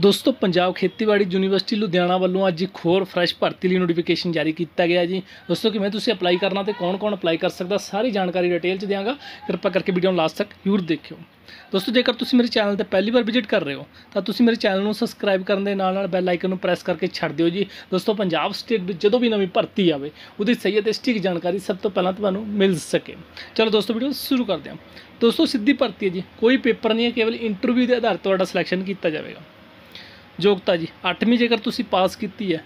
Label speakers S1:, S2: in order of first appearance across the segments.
S1: ਦੋਸਤੋ ਪੰਜਾਬ ਖੇਤੀਬਾੜੀ ਯੂਨੀਵਰਸਿਟੀ ਲੁਧਿਆਣਾ ਵੱਲੋਂ ਅੱਜ ਇੱਕ ਹੋਰ ਫਰੈਸ਼ ਭਰਤੀ ਲਈ ਨੋਟੀਫਿਕੇਸ਼ਨ ਜਾਰੀ ਕੀਤਾ ਗਿਆ ਜੀ ਦੋਸਤੋ ਕਿਵੇਂ ਤੁਸੀਂ ਅਪਲਾਈ ਕਰਨਾ ਤੇ ਕੌਣ-ਕੌਣ ਅਪਲਾਈ ਕਰ ਸਕਦਾ ਸਾਰੀ ਜਾਣਕਾਰੀ ਡਿਟੇਲ 'ਚ ਦਿਆਂਗਾ ਕਿਰਪਾ ਕਰਕੇ ਵੀਡੀਓ ਨੂੰ ਲਾਸਟ ਤੱਕ ਜ਼ਰੂਰ ਦੇਖਿਓ ਦੋਸਤੋ ਜੇਕਰ ਤੁਸੀਂ ਮੇਰੇ ਚੈਨਲ ਤੇ ਪਹਿਲੀ ਵਾਰ ਵਿਜ਼ਿਟ ਕਰ ਰਹੇ ਹੋ ਤਾਂ ਤੁਸੀਂ ਮੇਰੇ ਚੈਨਲ ਨੂੰ ਸਬਸਕ੍ਰਾਈਬ ਕਰਨ ਦੇ ਨਾਲ ਨਾਲ ਬੈਲ ਆਈਕਨ ਨੂੰ ਪ੍ਰੈਸ ਕਰਕੇ ਛੱਡ ਦਿਓ ਜੀ ਦੋਸਤੋ ਪੰਜਾਬ ਸਟੇਟ ਵਿੱਚ ਜਦੋਂ ਵੀ ਨਵੀਂ ਭਰਤੀ ਆਵੇ ਉਹਦੀ ਸਹੀ ਅਤੇ ਸਟਿਕ ਜਾਣਕਾਰੀ ਸਭ ਤੋਂ ਪਹਿਲਾਂ ਤੁਹਾਨੂੰ ਮਿਲ ਸਕੇ ਚਲੋ ਦੋਸਤੋ ਵੀਡੀਓ ਸ਼ੁਰੂ ਕਰਦੇ ਹਾਂ ਦੋਸਤੋ ਸਿੱਧੀ ਭਰਤੀ ਹੈ ਜੀ ਕੋਈ ਪੇਪਰ ਨਹੀਂ ਹੈ ਕੇਵਲ ਇੰਟਰਵਿਊ ਦੇ ਆਧਾਰ ਤੇ ਤੁਹਾਡਾ ਸਿਲੈਕਸ਼ਨ ਕੀਤਾ ਜਾਵੇਗਾ ਯੋਗਤਾ ਜੀ 8ਵੀਂ ਜੇਕਰ ਤੁਸੀਂ ਪਾਸ ਕੀਤੀ ਹੈ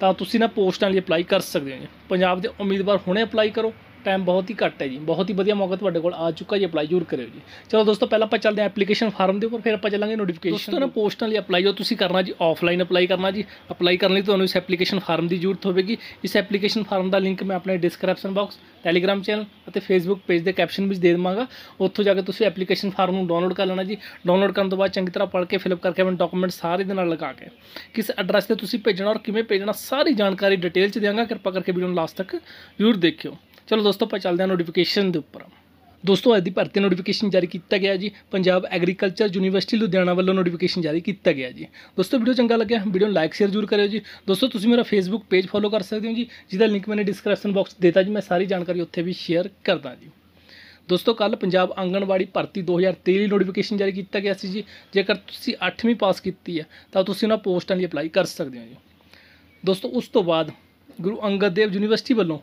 S1: ਤਾਂ ਤੁਸੀਂ ਨਾ ਪੋਸਟਾਂ ਲਈ ਅਪਲਾਈ ਕਰ ਸਕਦੇ ਹੋ ਪੰਜਾਬ ਦੇ ਉਮੀਦਵਾਰ ਹੁਣੇ ਅਪਲਾਈ ਕਰੋ ਟਾਈਮ ਬਹੁਤ ਹੀ ਘੱਟ ਹੈ ਜੀ ਬਹੁਤ ਹੀ ਵਧੀਆ ਮੌਕਾ ਤੁਹਾਡੇ ਕੋਲ ਆ ਚੁੱਕਾ ਜੀ ਅਪਲਾਈ ਜ਼ਰੂਰ ਕਰਿਓ ਜੀ ਚਲੋ ਦੋਸਤੋ ਪਹਿਲਾਂ ਆਪਾਂ ਚੱਲਦੇ ਹਾਂ ਐਪਲੀਕੇਸ਼ਨ ਫਾਰਮ ਦੇ ਉੱਪਰ ਫਿਰ ਆਪਾਂ ਚੱਲਾਂਗੇ ਨੋਟੀਫਿਕੇਸ਼ਨ ਦੋਸਤੋ ਨਾ ਪੋਸਟਾਂ ਲਈ ਅਪਲਾਈ ਹੋ ਤੁਸੀਂ ਕਰਨਾ ਜੀ ਆਫਲਾਈਨ ਅਪਲਾਈ ਕਰਨਾ ਜੀ ਅਪਲਾਈ ਕਰਨ ਲਈ ਤੁਹਾਨੂੰ ਇਸ ਐਪਲੀਕੇਸ਼ਨ ਫਾਰਮ ਦੀ ਜ਼ਰੂਰਤ ਹੋਵੇਗੀ ਇਸ ਐਪਲੀਕੇਸ਼ਨ ਫਾਰਮ ਦਾ ਲਿੰਕ ਮੈਂ ਆਪਣੇ ਡਿਸਕ੍ਰਿਪਸ਼ਨ ਬਾਕਸ ਟੈਲੀਗ੍ਰਾਮ ਚੈਨਲ ਅਤੇ ਫੇਸਬੁੱਕ ਪੇਜ ਦੇ ਕੈਪਸ਼ਨ ਵਿੱਚ ਦੇ ਦਵਾਂਗਾ ਉੱਥੋਂ ਜਾ ਕੇ ਤੁਸੀਂ ਐਪਲੀਕੇਸ਼ਨ ਫਾਰਮ ਨੂੰ ਡਾਊਨਲੋਡ ਕਰ ਲੈਣਾ ਜੀ ਡਾਊਨਲੋਡ ਕਰਨ ਤੋਂ ਬਾਅਦ ਚੰਗੀ ਤਰ੍ਹਾਂ ਪੜ੍ਹ ਕੇ ਫਿਲਅਪ ਕਰਕੇ ਮੈਂ ਡਾਕੂਮੈਂਟ ਸਾਰੇ ਦੇ ਨਾਲ ਲਗਾ ਕੇ ਕਿਸ ਐਡਰੈਸ ਤੇ ਤੁਸੀਂ ਭੇਜਣਾ ਔਰ ਕਿਵੇਂ ਭੇਜਣਾ ਸਾਰੀ ਜਾਣਕਾਰੀ ਡਿਟੇਲ ਚ ਦੇਵਾਂਗਾ ਕਿਰਪਾ ਕਰਕੇ ਵੀਡੀਓ ਨੂੰ ਲਾਸਟ ਤੱਕ ਜ਼ਰੂਰ ਦੇਖਿਓ ਚਲੋ ਦੋਸਤੋ ਆਪਾਂ ਚੱਲਦੇ ਹਾਂ ਨੋਟੀਫਿਕੇਸ਼ਨ ਦੇ ਉੱਪਰ ਦੋਸਤੋ ਅੱਜ ਦੀ ਭਰਤੀ ਨੋਟੀਫਿਕੇਸ਼ਨ ਜਾਰੀ ਕੀਤਾ ਗਿਆ ਜੀ ਪੰਜਾਬ ਐਗਰੀਕਲਚਰ ਯੂਨੀਵਰਸਿਟੀ ਲੁਧਿਆਣਾ ਵੱਲੋਂ ਨੋਟੀਫਿਕੇਸ਼ਨ ਜਾਰੀ ਕੀਤਾ ਗਿਆ ਜੀ ਦੋਸਤੋ ਵੀਡੀਓ ਚੰਗਾ ਲੱਗਿਆ ਵੀਡੀਓ ਨੂੰ ਲਾਈਕ ਸ਼ੇਅਰ ਜ਼ਰੂਰ ਕਰਿਓ ਜੀ ਦੋਸਤੋ ਤੁਸੀਂ ਮੇਰਾ ਫੇਸਬੁੱਕ ਪੇਜ ਫੋਲੋ ਕਰ ਸਕਦੇ ਹੋ ਜੀ ਜਿਹਦਾ ਲਿੰਕ ਮੈਂ ਡਿਸਕ੍ਰਿਪਸ਼ਨ ਬਾਕਸ ਦਿੱਤਾ ਜੀ ਮੈਂ ਸਾਰੀ ਜਾਣਕਾਰੀ ਉੱਥੇ ਵੀ ਸ਼ੇਅਰ ਕਰਦਾ ਜੀ ਦੋਸਤੋ ਕੱਲ ਪੰਜਾਬ ਆਂਗਣਵਾੜੀ ਭਰਤੀ 2023 ਲਈ ਨੋਟੀਫਿਕੇਸ਼ਨ ਜਾਰੀ ਕੀਤਾ ਗਿਆ ਸੀ ਜੀ ਜੇਕਰ ਤੁਸੀਂ 8ਵੀਂ ਪਾਸ ਕੀਤੀ ਹੈ ਤਾਂ ਤੁਸੀਂ ਉਹਨਾਂ ਪੋਸਟਾਂ ਲਈ ਅਪਲਾਈ ਕਰ ਸਕਦੇ ਹੋ ਜੀ ਦੋਸਤੋ ਉਸ ਤੋਂ ਬਾਅਦ ਗੁਰੂ ਅੰਗਦ ਦੇਵ ਯੂਨੀਵਰਸਿਟੀ ਵੱਲੋਂ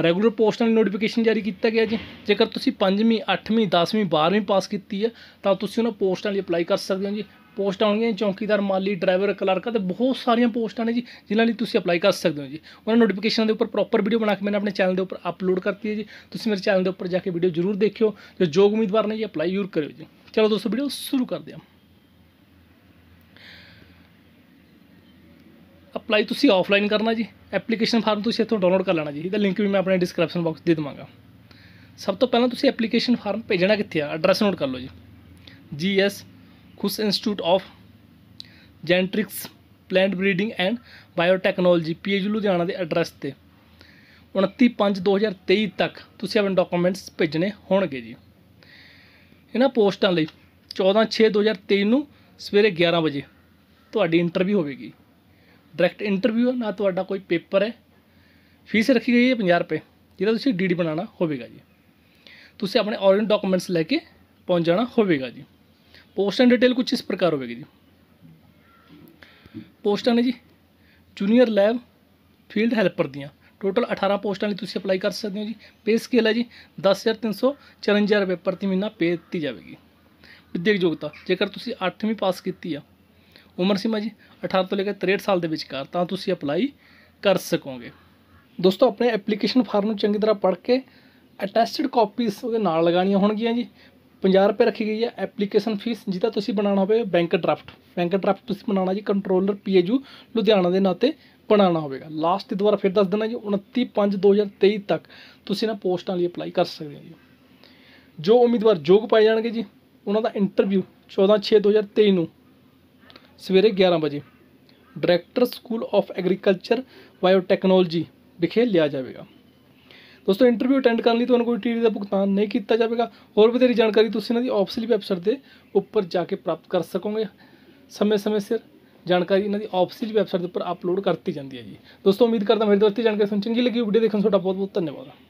S1: रैगूलर पोस्टल नोटिफिकेशन जारी किया गया जी जेकर पंजी अठवीं दसवीं बारहवीं पास की है तो उन्होंने पोस्टा लिए अपलाई कर सकते हो जी पोस्ट आन चौकीदार माली ड्राइवर कलर्क बहुत सारिया पोस्टा ने जी जिन्होंने तुम अपलाई कर सकते हो जी उन्होंने नोटिफिकेशन के उपर प्रोपर वीडियो बना के मैंने अपने चैनल के उपर अपलोड करती है जी तुम मेरे चैनल के उपर जाकर वीडियो जरूर देखो जो योग उम्मीदवार ने जी अपलाई जरूर करो जी चलो दोस्तों वीडियो शुरू कर दें अपलाई तुम्हें ऑफलाइन करना जी ਐਪਲੀਕੇਸ਼ਨ ਫਾਰਮ ਤੁਸੀਂ ਇੱਥੋਂ ਡਾਊਨਲੋਡ ਕਰ ਲੈਣਾ ਜੀ ਇਹਦਾ ਲਿੰਕ ਵੀ ਮੈਂ ਆਪਣੇ ਡਿਸਕ੍ਰਿਪਸ਼ਨ ਬਾਕਸ ਦੇ ਦਵਾਂਗਾ ਸਭ ਤੋਂ ਪਹਿਲਾਂ ਤੁਸੀਂ ਐਪਲੀਕੇਸ਼ਨ ਫਾਰਮ ਭੇਜਣਾ ਕਿੱਥੇ ਆ ਐਡਰੈਸ ਨੋਟ ਕਰ ਲਓ ਜੀ G S Khush institute of genetics plant breeding and biotechnology PHU Ludhiana ਦੇ ਐਡਰੈਸ ਤੇ 29/5/2023 ਤੱਕ ਤੁਸੀਂ ਆਪਣੇ ਡਾਕੂਮੈਂਟਸ ਭੇਜਣੇ ਹੋਣਗੇ ਜੀ ਇਹਨਾਂ ਪੋਸਟਾਂ ਲਈ 14/6/2023 ਨੂੰ ਸਵੇਰੇ 11 ਵਜੇ ਤੁਹਾਡੀ ਇੰਟਰਵਿਊ ਹੋਵੇਗੀ ਡਾਇਰੈਕਟ ਇੰਟਰਵਿਊ ਹੈ ਨਾ ਤੁਹਾਡਾ ਕੋਈ ਪੇਪਰ ਹੈ ਫੀਸ ਰੱਖੀ ਗਈ ਹੈ 50 ਰੁਪਏ ਜਿਹੜਾ ਤੁਸੀਂ ਡੀਡੀ ਬਣਾਉਣਾ ਹੋਵੇਗਾ ਜੀ ਤੁਸੀਂ ਆਪਣੇ ਔਰਗਨ ਡਾਕੂਮੈਂਟਸ ਲੈ ਕੇ ਪਹੁੰਚ ਜਾਣਾ ਹੋਵੇਗਾ ਜੀ ਪੋਸਟਾਂ ਡਿਟੇਲ ਕੁਝ ਇਸ ਪ੍ਰਕਾਰ ਹੋਵੇਗੀ ਜੀ ਪੋਸਟਾਂ ਨੇ ਜੀ ਜੂਨੀਅਰ ਲੈਬ ਫੀਲਡ ਹੈਲਪਰ ਦੀਆਂ ਟੋਟਲ 18 ਪੋਸਟਾਂ ਲਈ ਤੁਸੀਂ ਅਪਲਾਈ ਕਰ ਸਕਦੇ ਹੋ ਜੀ ਪੇ ਸਕੇਲ ਹੈ ਜੀ 10354 ਰੁਪਏ ਪ੍ਰਤੀ ਮਹੀਨਾ ਪੇ ਦਿੱਤੀ ਜਾਵੇਗੀ ਵਿਦਿਅਕ ਯੋਗਤਾ ਜੇਕਰ ਤੁਸੀਂ 8ਵੀਂ ਪਾਸ ਕੀਤੀ ਆ ਉਮਰ ਸੀਮਾ ਜੀ 18 ਤੋਂ ਲੈ ਕੇ 63 ਸਾਲ ਦੇ ਵਿਚਕਾਰ ਤਾਂ ਤੁਸੀਂ ਅਪਲਾਈ ਕਰ ਸਕੋਗੇ ਦੋਸਤੋ ਆਪਣੇ ਐਪਲੀਕੇਸ਼ਨ ਫਾਰਮ ਨੂੰ ਚੰਗੀ ਤਰ੍ਹਾਂ ਪੜ੍ਹ ਕੇ ਅਟੈਸਟਡ ਕਾਪੀਸ ਉਹਦੇ ਨਾਲ ਲਗਾਉਣੀਆਂ ਹੋਣਗੀਆਂ ਜੀ 50 ਰੁਪਏ ਰੱਖੀ ਗਈ ਹੈ ਐਪਲੀਕੇਸ਼ਨ ਫੀਸ ਜਿਹਦਾ ਤੁਸੀਂ ਬਣਾਉਣਾ ਹੋਵੇ ਬੈਂਕ ਡਰਾਫਟ ਬੈਂਕ ਡਰਾਫਟ ਤੁਸੀਂ ਬਣਾਉਣਾ ਜੀ ਕੰਟਰੋਲਰ ਪੀਏਯੂ ਲੁਧਿਆਣਾ ਦੇ ਨਾਂ ਤੇ ਬਣਾਉਣਾ ਹੋਵੇਗਾ ਲਾਸਟ ਦੀ ਦੁਬਾਰਾ ਫਿਰ ਦੱਸ ਦਿੰਦਾ ਜੀ 29 5 2023 ਤੱਕ ਤੁਸੀਂ ਨਾ ਪੋਸਟਾਂ ਲਈ ਅਪਲਾਈ ਕਰ ਸਕਦੇ ਹੋ ਜੀ ਜੋ ਉਮੀਦਵਾਰ ਯੋਗ ਪਾਏ ਜਾਣਗੇ ਜੀ ਉਹਨਾਂ ਦਾ ਇੰਟਰਵਿਊ 14 6 2023 ਨੂੰ ਸਵੇਰੇ 11 ਵਜੇ director school of agriculture biotechnology ਵਿਖੇ ਲਿਆ ਜਾਵੇਗਾ ਦੋਸਤੋ ਇੰਟਰਵਿਊ ਅਟੈਂਡ ਕਰਨ ਲਈ ਤੁਹਾਨੂੰ ਕੋਈ ਟੀਡੀ ਦਾ ਭੁਗਤਾਨ ਨਹੀਂ ਕੀਤਾ ਜਾਵੇਗਾ ਹੋਰ ਵਧੇਰੀ ਜਾਣਕਾਰੀ ਤੁਸੀਂ ਇਹਨਾਂ ਦੀ ਆਫੀਸ਼ੀਅਲ ਵੈਬਸਾਈਟ ਦੇ ਉੱਪਰ ਜਾ ਕੇ ਪ੍ਰਾਪਤ ਕਰ ਸਕੋਗੇ ਸਮੇਂ-ਸਮੇਂ ਸਿਰ ਜਾਣਕਾਰੀ ਇਹਨਾਂ ਦੀ ਆਫੀਸ਼ੀਅਲ ਵੈਬਸਾਈਟ ਦੇ ਉੱਪਰ ਅਪਲੋਡ ਕਰਤੀ ਜਾਂਦੀ ਹੈ ਜੀ ਦੋਸਤੋ ਉਮੀਦ ਕਰਦਾ ਮੇਰੇ ਦੋਸਤੀ ਜਾਣਕਾਰੀ ਸੁਣ ਚੰਗੀ ਲੱਗੀ ਵੀਡੀਓ ਦੇਖਣ ਤੁਹਾਡਾ ਬਹੁਤ-ਬਹੁਤ ਧੰਨਵਾਦ